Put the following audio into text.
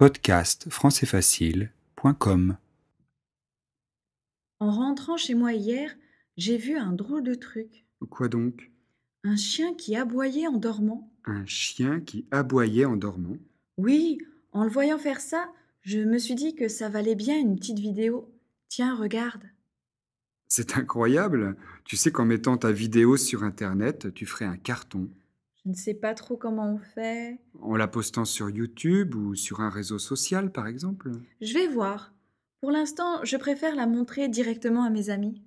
En rentrant chez moi hier, j'ai vu un drôle de truc. Quoi donc Un chien qui aboyait en dormant. Un chien qui aboyait en dormant Oui, en le voyant faire ça, je me suis dit que ça valait bien une petite vidéo. Tiens, regarde. C'est incroyable Tu sais qu'en mettant ta vidéo sur Internet, tu ferais un carton. Je ne sais pas trop comment on fait. En la postant sur YouTube ou sur un réseau social, par exemple Je vais voir. Pour l'instant, je préfère la montrer directement à mes amis.